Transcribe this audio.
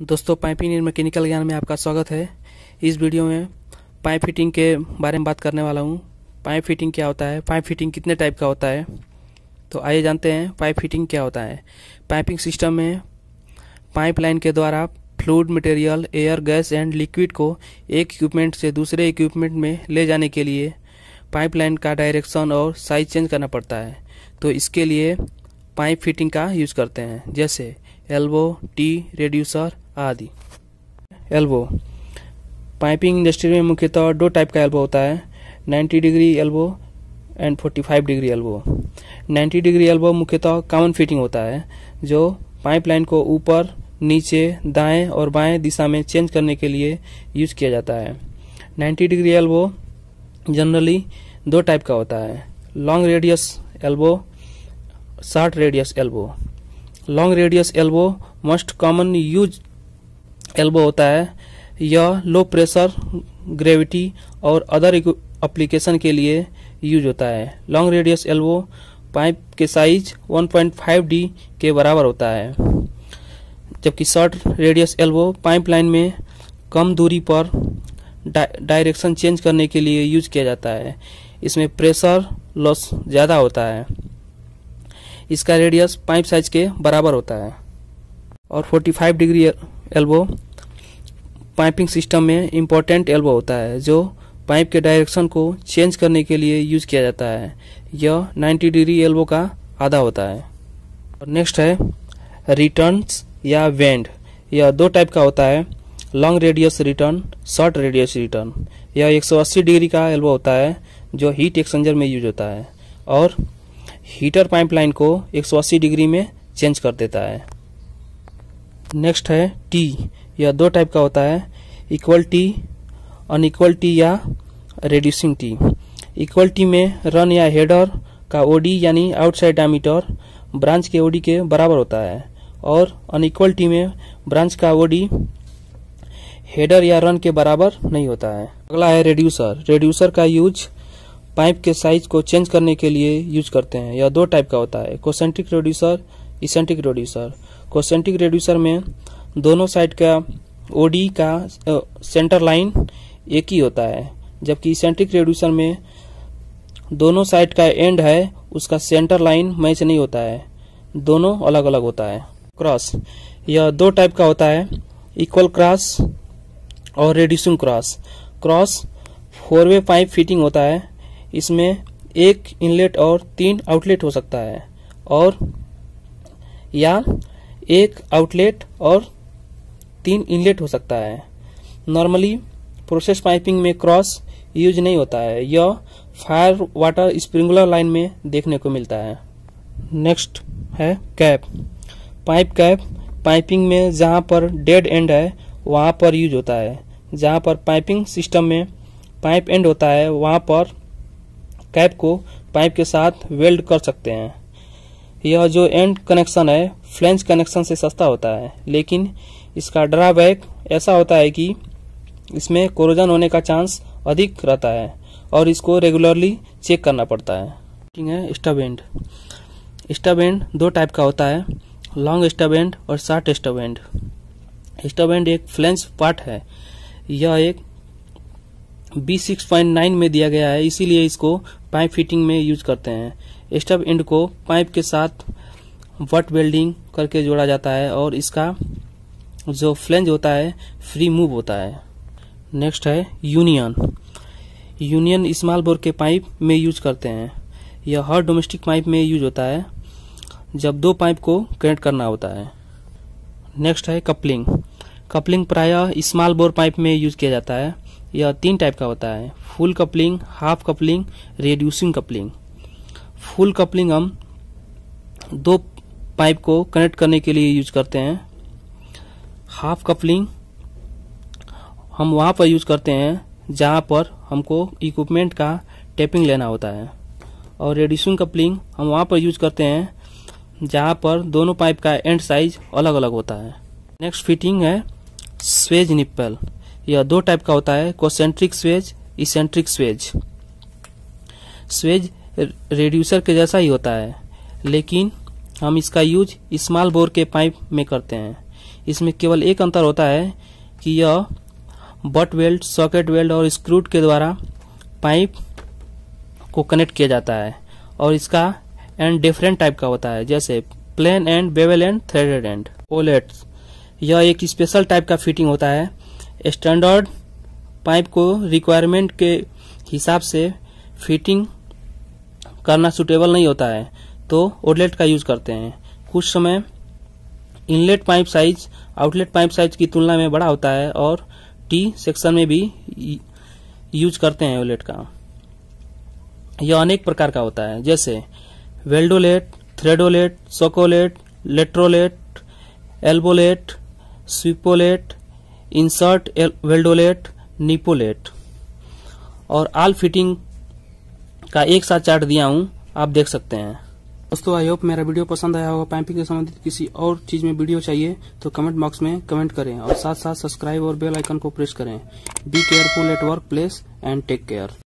दोस्तों piping engineer mechanical ज्ञान में आपका स्वागत है इस वीडियो में पाइप फिटिंग के बारे में बात करने वाला हूँ पाइप फिटिंग क्या होता है पाइप फिटिंग कितने टाइप का होता है तो आइए जानते हैं पाइप फिटिंग क्या होता है पाइपिंग सिस्टम में पाइप लाइन के द्वारा fluid material air gas and liquid को एक इक्विपमेंट से दूसरे इक्विपमेंट में ले जाने के लिए पाइप लाइन का डायरेक्शन और साइज चेंज करना पड़ता है तो इसके लिए पाइप फिटिंग का यूज़ करते हैं जैसे एल्बो टी रेड्यूसर आदि एल्बो पाइपिंग इंडस्ट्री में मुख्यतः दो टाइप का एल्बो होता है 90 degree elbow and 45 degree elbow 90 degree elbow मुख्यतः कॉमन फिटिंग होता है जो पाइपलाइन को ऊपर नीचे दाएं और बाएं दिशा में चेंज करने के लिए यूज किया जाता है 90 डिग्री एल्बो जनरली दो टाइप का होता है long radius elbow short radius elbow long radius elbow most common use elbow होता है यह लो प्रेशर ग्रेविटी और अदर एप्लीकेशन के लिए यूज होता है लॉन्ग रेडियस एल्बो पाइप के साइज 1.5 डी के बराबर होता है जबकि short radius elbow pipeline में कम दूरी पर डायरेक्शन चेंज करने के लिए यूज किया जाता है इसमें प्रेशर लॉस ज़्यादा होता है इसका रेडियस पाइप साइज के बराबर होता है और 45 डिग्री एल्बो पाइपिंग सिस्टम में इम्पोर्टेंट एल्बो होता है जो पाइप के डायरेक्शन को चेंज करने के लिए यूज किया जाता है यह 90 डिग्री एल्बो का आधा होता है और नेक्स्ट है रिटर्न या वेंड यह दो टाइप का होता है long radius return short radius return यह 180 डिग्री का एल्बो होता है जो हीट एक्सचेंजर में यूज होता है और हीटर पाइपलाइन को 180 डिग्री में चेंज कर देता है नेक्स्ट है टी यह दो टाइप का होता है इक्वल टी अनइक्वल टी या रेड्यूसिंग टी इक्वल टी में रन या हेडर का ओडी यानी आउटसाइड डामीटर ब्रांच के ओडी के बराबर होता है और अनइक्वल टी में ब्रांच का ओडी हेडर या रन के बराबर नहीं होता है अगला है रेड्यूसर रेड्यूसर का यूज पाइप के साइज को चेंज करने के लिए यूज करते हैं यह दो टाइप का होता है concentric reducer eccentric reducer concentric reducer में दोनों साइड का ओडी का सेंटर लाइन एक ही होता है जबकि सेंट्रिक रेड्यूसर में दोनों साइड का एंड है उसका सेंटर लाइन मैच नहीं होता है दोनों अलग अलग होता है क्रॉस यह दो टाइप का होता है इक्वल क्रॉस और reducing cross cross four way pipe fitting होता है इसमें एक इनलेट और तीन आउटलेट हो सकता है और या एक आउटलेट और तीन इनलेट हो सकता है नॉर्मली प्रोसेस पाइपिंग में क्रॉस यूज नहीं होता है यह फायर वाटर स्प्रिंकलर लाइन में देखने को मिलता है नेक्स्ट है कैप पाइप कैप पाइपिंग में जहाँ पर डेड एंड है वहाँ पर यूज होता है जहाँ पर पाइपिंग सिस्टम में पाइप एंड होता है वहाँ पर कैप को पाइप के साथ वेल्ड कर सकते हैं यह जो एंड कनेक्शन है फ्लेंच कनेक्शन से सस्ता होता है लेकिन इसका ड्राबैक ऐसा होता है कि इसमें कोरोजन होने का चांस अधिक रहता है और इसको रेगुलरली चेक करना पड़ता है ठीक है स्टब एंड स्टब एंड दो टाइप का होता है लॉन्ग स्टब एंड और short stub end stub end एक फ्लेंच पार्ट है यह एक बी सिक्स पॉइंट नाइन में दिया गया है इसीलिए इसको पाइप फिटिंग में यूज करते हैं स्टब एंड को पाइप के साथ वट वेल्डिंग करके जोड़ा जाता है और इसका जो फ्लेंज होता है फ्री मूव होता है नेक्स्ट है यूनियन यूनियन स्मॉल बोर के पाइप में यूज करते हैं यह हर डोमेस्टिक पाइप में यूज होता है जब दो पाइप को कनेक्ट करना होता है नेक्स्ट है कपलिंग कपलिंग प्रायः स्मॉल बोर पाइप में यूज किया जाता है यह तीन टाइप का होता है full coupling half coupling reducing coupling full coupling हम दो पाइप को कनेक्ट करने के लिए यूज करते हैं हाफ कपलिंग हम वहाँ पर यूज करते हैं जहाँ पर हमको इक्विपमेंट का टेपिंग लेना होता है और रेड्यूसिंग कपलिंग हम वहाँ पर यूज करते हैं जहाँ पर दोनों पाइप का एंड साइज अलग अलग होता है नेक्स्ट फिटिंग है स्वेज निप्पल यह दो टाइप का होता है concentric swage eccentric swage swage reducer के जैसा ही होता है लेकिन हम इसका यूज स्मॉल बोर के पाइप में करते हैं इसमें केवल एक अंतर होता है कि यह बट वेल्ड सॉकेट वेल्ड और स्क्रूट के द्वारा पाइप को कनेक्ट किया जाता है और इसका एंड डिफरेंट टाइप का होता है जैसे plain end bevel end threaded end olet यह एक स्पेशल टाइप का फिटिंग होता है स्टैंडर्ड पाइप को रिक्वायरमेंट के हिसाब से फिटिंग करना सुटेबल नहीं होता है तो ओडलेट का यूज करते हैं कुछ समय inlet pipe size outlet pipe size की तुलना में बड़ा होता है और टी सेक्शन में भी यूज करते हैं ओलेट का यह अनेक प्रकार का होता है जैसे वेल्डोलेट थ्रेडोलेट सोकोलेट लेट्रोलेट एल्बोलेट स्विपोलेट इंसर्ट वेल्डोलेट निपोलेट और आल फिटिंग का एक साथ चार्ट दिया हूँ आप देख सकते हैं दोस्तों आई होप मेरा वीडियो पसंद आया होगा पाइपिंग के संबंधित किसी और चीज में वीडियो चाहिए तो कमेंट बॉक्स में कमेंट करें और साथ साथ सब्सक्राइब और बेल आइकन को प्रेस करें be careful at work place and take care